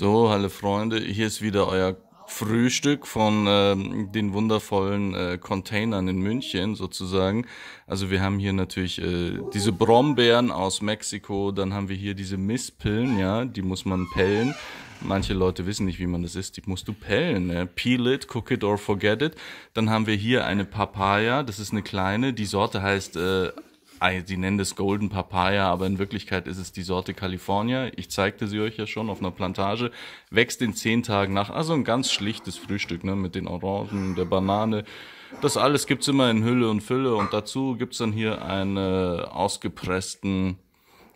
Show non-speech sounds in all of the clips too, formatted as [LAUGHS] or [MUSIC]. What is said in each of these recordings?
So, hallo Freunde, hier ist wieder euer Frühstück von ähm, den wundervollen äh, Containern in München sozusagen. Also wir haben hier natürlich äh, diese Brombeeren aus Mexiko, dann haben wir hier diese Misspillen, ja, die muss man pellen. Manche Leute wissen nicht, wie man das isst. Die musst du pellen. Ne? Peel it, cook it or forget it. Dann haben wir hier eine Papaya. Das ist eine kleine. Die Sorte heißt äh, Ah, sie nennen das Golden Papaya, aber in Wirklichkeit ist es die Sorte California. Ich zeigte sie euch ja schon auf einer Plantage. Wächst in zehn Tagen nach. Also ein ganz schlichtes Frühstück, ne? Mit den Orangen, der Banane. Das alles gibt's immer in Hülle und Fülle. Und dazu gibt's dann hier einen äh, ausgepressten,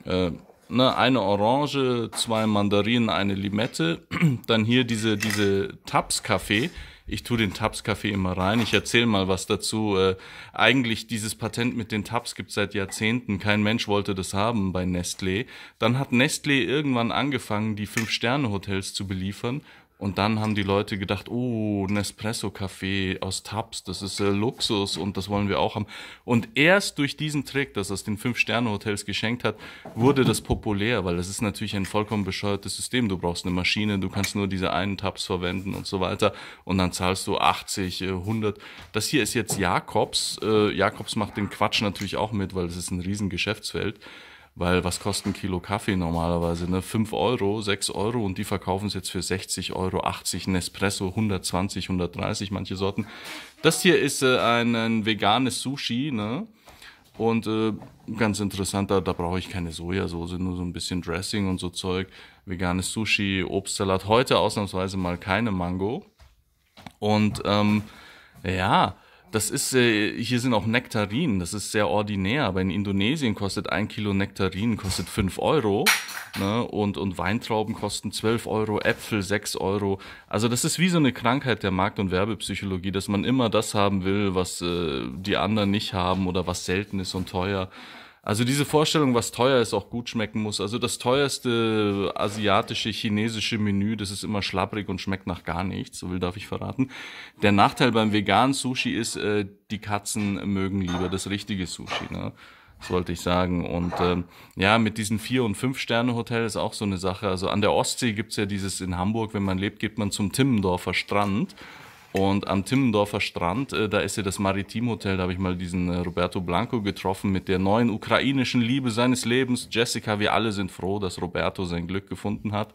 äh, ne, eine Orange, zwei Mandarinen, eine Limette. [CLEARS THROAT] dann hier diese, diese Tabs-Kaffee ich tue den Tabs-Kaffee immer rein. Ich erzähle mal was dazu. Äh, eigentlich dieses Patent mit den Tabs gibt seit Jahrzehnten. Kein Mensch wollte das haben bei Nestlé. Dann hat Nestlé irgendwann angefangen, die Fünf-Sterne-Hotels zu beliefern und dann haben die Leute gedacht, oh, Nespresso-Kaffee aus Tabs, das ist äh, Luxus und das wollen wir auch haben. Und erst durch diesen Trick, dass er es den Fünf-Sterne-Hotels geschenkt hat, wurde das populär, weil das ist natürlich ein vollkommen bescheuertes System. Du brauchst eine Maschine, du kannst nur diese einen Tabs verwenden und so weiter. Und dann zahlst du 80, 100. Äh, das hier ist jetzt Jakobs. Äh, Jakobs macht den Quatsch natürlich auch mit, weil es ist ein riesen Geschäftsfeld weil was kostet ein Kilo Kaffee normalerweise? Ne? 5 Euro, 6 Euro und die verkaufen es jetzt für 60 Euro, 80 Nespresso, 120, 130, manche Sorten. Das hier ist äh, ein, ein veganes Sushi, ne? Und äh, ganz interessant, da, da brauche ich keine Sojasauce, nur so ein bisschen Dressing und so Zeug. Veganes Sushi, Obstsalat, heute ausnahmsweise mal keine Mango. Und ähm, ja, das ist, äh, hier sind auch Nektarinen, das ist sehr ordinär, aber in Indonesien kostet ein Kilo Nektarinen kostet 5 Euro ne? und, und Weintrauben kosten 12 Euro, Äpfel 6 Euro. Also das ist wie so eine Krankheit der Markt- und Werbepsychologie, dass man immer das haben will, was äh, die anderen nicht haben oder was selten ist und teuer. Also diese Vorstellung, was teuer ist, auch gut schmecken muss. Also das teuerste asiatische, chinesische Menü, das ist immer schlapprig und schmeckt nach gar nichts. So will darf ich verraten. Der Nachteil beim veganen Sushi ist, äh, die Katzen mögen lieber das richtige Sushi. Ne? sollte ich sagen. Und ähm, ja, mit diesen Vier- und Fünf-Sterne-Hotels auch so eine Sache. Also an der Ostsee gibt's ja dieses in Hamburg, wenn man lebt, geht man zum Timmendorfer Strand. Und am Timmendorfer Strand, äh, da ist ja das Maritim Hotel, da habe ich mal diesen äh, Roberto Blanco getroffen mit der neuen ukrainischen Liebe seines Lebens. Jessica, wir alle sind froh, dass Roberto sein Glück gefunden hat.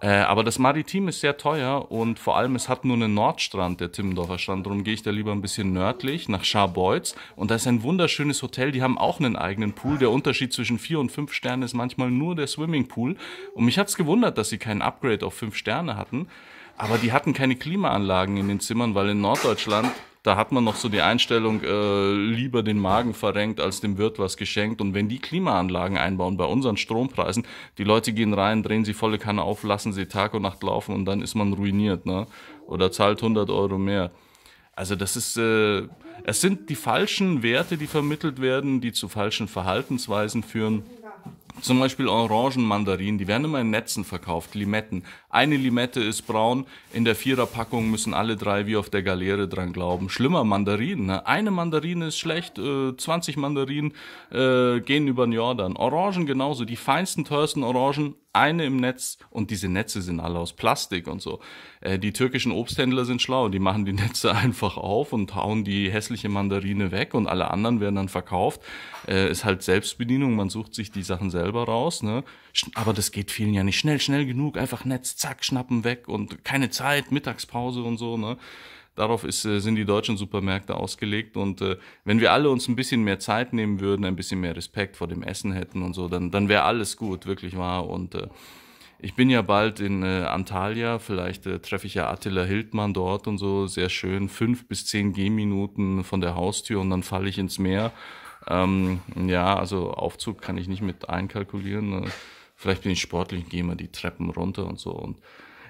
Äh, aber das Maritim ist sehr teuer und vor allem es hat nur einen Nordstrand, der Timmendorfer Strand. Darum gehe ich da lieber ein bisschen nördlich nach Scharbeutz. Und da ist ein wunderschönes Hotel. Die haben auch einen eigenen Pool. Der Unterschied zwischen vier und fünf Sternen ist manchmal nur der Swimmingpool. Und mich hat's gewundert, dass sie keinen Upgrade auf fünf Sterne hatten. Aber die hatten keine Klimaanlagen in den Zimmern, weil in Norddeutschland, da hat man noch so die Einstellung, äh, lieber den Magen verrenkt, als dem Wirt was geschenkt. Und wenn die Klimaanlagen einbauen bei unseren Strompreisen, die Leute gehen rein, drehen sie volle Kanne auf, lassen sie Tag und Nacht laufen und dann ist man ruiniert, ne? Oder zahlt 100 Euro mehr. Also das ist, äh, es sind die falschen Werte, die vermittelt werden, die zu falschen Verhaltensweisen führen. Zum Beispiel Orangen, Mandarinen, die werden immer in Netzen verkauft, Limetten. Eine Limette ist braun. In der Viererpackung müssen alle drei wie auf der Galeere dran glauben. Schlimmer Mandarinen. Ne? Eine Mandarine ist schlecht. Äh, 20 Mandarinen äh, gehen über den Jordan. Orangen genauso. Die feinsten, teuersten Orangen. Eine im Netz. Und diese Netze sind alle aus Plastik und so. Äh, die türkischen Obsthändler sind schlau. Die machen die Netze [LAUGHS] einfach auf und hauen die hässliche Mandarine weg. Und alle anderen werden dann verkauft. Äh, ist halt Selbstbedienung. Man sucht sich die Sachen selber raus. Ne? Aber das geht vielen ja nicht schnell, schnell genug. Einfach Netz zack, schnappen weg und keine Zeit, Mittagspause und so, ne? Darauf ist, äh, sind die deutschen Supermärkte ausgelegt. Und äh, wenn wir alle uns ein bisschen mehr Zeit nehmen würden, ein bisschen mehr Respekt vor dem Essen hätten und so, dann, dann wäre alles gut, wirklich wahr. Und äh, ich bin ja bald in äh, Antalya, vielleicht äh, treffe ich ja Attila Hildmann dort und so, sehr schön, fünf bis zehn Gehminuten von der Haustür und dann falle ich ins Meer. Ähm, ja, also Aufzug kann ich nicht mit einkalkulieren. Äh. Vielleicht bin ich sportlich und gehe mal die Treppen runter und so. Und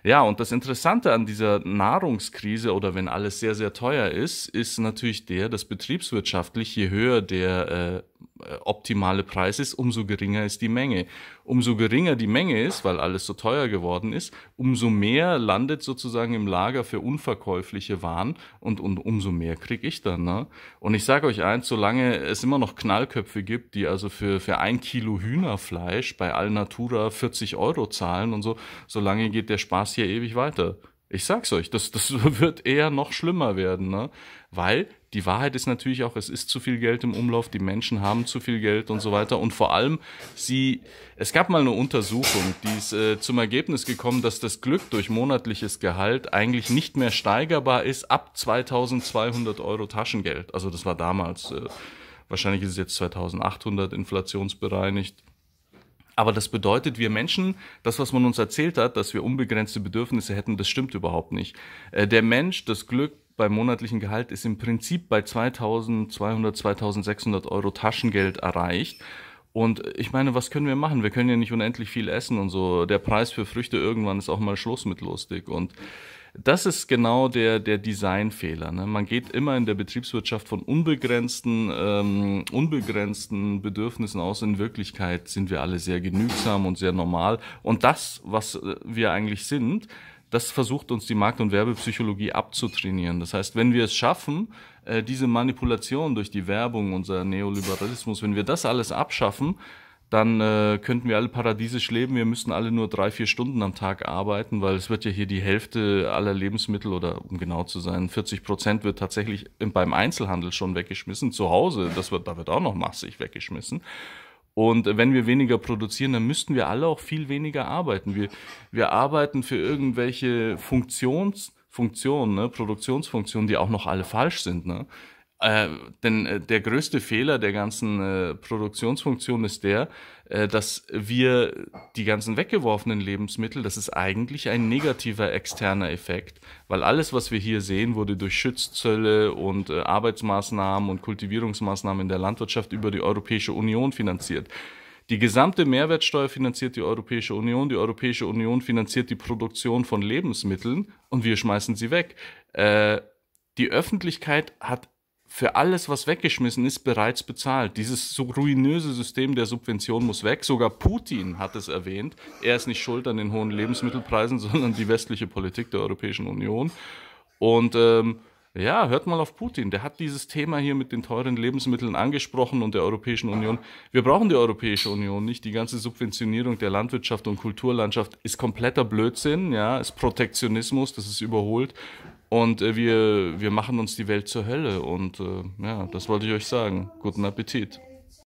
ja, und das Interessante an dieser Nahrungskrise oder wenn alles sehr, sehr teuer ist, ist natürlich der, dass betriebswirtschaftlich, je höher der äh, äh, optimale Preis ist, umso geringer ist die Menge. Umso geringer die Menge ist, weil alles so teuer geworden ist, umso mehr landet sozusagen im Lager für unverkäufliche Waren und, und umso mehr kriege ich dann. Ne? Und ich sage euch eins, solange es immer noch Knallköpfe gibt, die also für, für ein Kilo Hühnerfleisch bei Alnatura 40 Euro zahlen und so, solange geht der Spaß hier ewig weiter. Ich sag's euch, das, das [LAUGHS] wird eher noch schlimmer werden, ne? Weil die Wahrheit ist natürlich auch, es ist zu viel Geld im Umlauf, die Menschen haben zu viel Geld und so weiter. Und vor allem, sie, es gab mal eine Untersuchung, die ist äh, zum Ergebnis gekommen, dass das Glück durch monatliches Gehalt eigentlich nicht mehr steigerbar ist ab 2200 Euro Taschengeld. Also das war damals, äh, wahrscheinlich ist es jetzt 2800 inflationsbereinigt. Aber das bedeutet, wir Menschen, das, was man uns erzählt hat, dass wir unbegrenzte Bedürfnisse hätten, das stimmt überhaupt nicht. Äh, der Mensch, das Glück, beim monatlichen Gehalt ist im Prinzip bei 2200, 2600 Euro Taschengeld erreicht. Und ich meine, was können wir machen? Wir können ja nicht unendlich viel essen und so. Der Preis für Früchte irgendwann ist auch mal Schluss mit lustig. Und das ist genau der, der Designfehler. Ne? Man geht immer in der Betriebswirtschaft von unbegrenzten, ähm, unbegrenzten Bedürfnissen aus. In Wirklichkeit sind wir alle sehr genügsam und sehr normal. Und das, was wir eigentlich sind, das versucht uns die Markt- und Werbepsychologie abzutrainieren. Das heißt, wenn wir es schaffen, äh, diese Manipulation durch die Werbung, unser Neoliberalismus, wenn wir das alles abschaffen, dann äh, könnten wir alle paradiesisch leben. Wir müssten alle nur drei, vier Stunden am Tag arbeiten, weil es wird ja hier die Hälfte aller Lebensmittel oder um genau zu sein, 40 Prozent wird tatsächlich beim Einzelhandel schon weggeschmissen. Zu Hause, das wird, da wird auch noch massig weggeschmissen. Und wenn wir weniger produzieren, dann müssten wir alle auch viel weniger arbeiten. Wir, wir arbeiten für irgendwelche Funktions, Funktionen, ne? Produktionsfunktionen, die auch noch alle falsch sind. Ne? Äh, denn äh, der größte Fehler der ganzen äh, Produktionsfunktion ist der, äh, dass wir die ganzen weggeworfenen Lebensmittel, das ist eigentlich ein negativer externer Effekt, weil alles, was wir hier sehen, wurde durch Schutzzölle und äh, Arbeitsmaßnahmen und Kultivierungsmaßnahmen in der Landwirtschaft über die Europäische Union finanziert. Die gesamte Mehrwertsteuer finanziert die Europäische Union, die Europäische Union finanziert die Produktion von Lebensmitteln und wir schmeißen sie weg. Äh, die Öffentlichkeit hat für alles, was weggeschmissen ist, bereits bezahlt. Dieses so ruinöse System der Subvention muss weg. Sogar Putin hat es erwähnt. Er ist nicht schuld an den hohen Lebensmittelpreisen, [LAUGHS] sondern die westliche Politik der Europäischen Union. Und ähm, ja, hört mal auf Putin. Der hat dieses Thema hier mit den teuren Lebensmitteln angesprochen und der Europäischen Union. Wir brauchen die Europäische Union nicht. Die ganze Subventionierung der Landwirtschaft und Kulturlandschaft ist kompletter Blödsinn. Ja, ist Protektionismus. Das ist überholt. Und äh, wir, wir machen uns die Welt zur Hölle. Und äh, ja, das wollte ich euch sagen. Guten Appetit.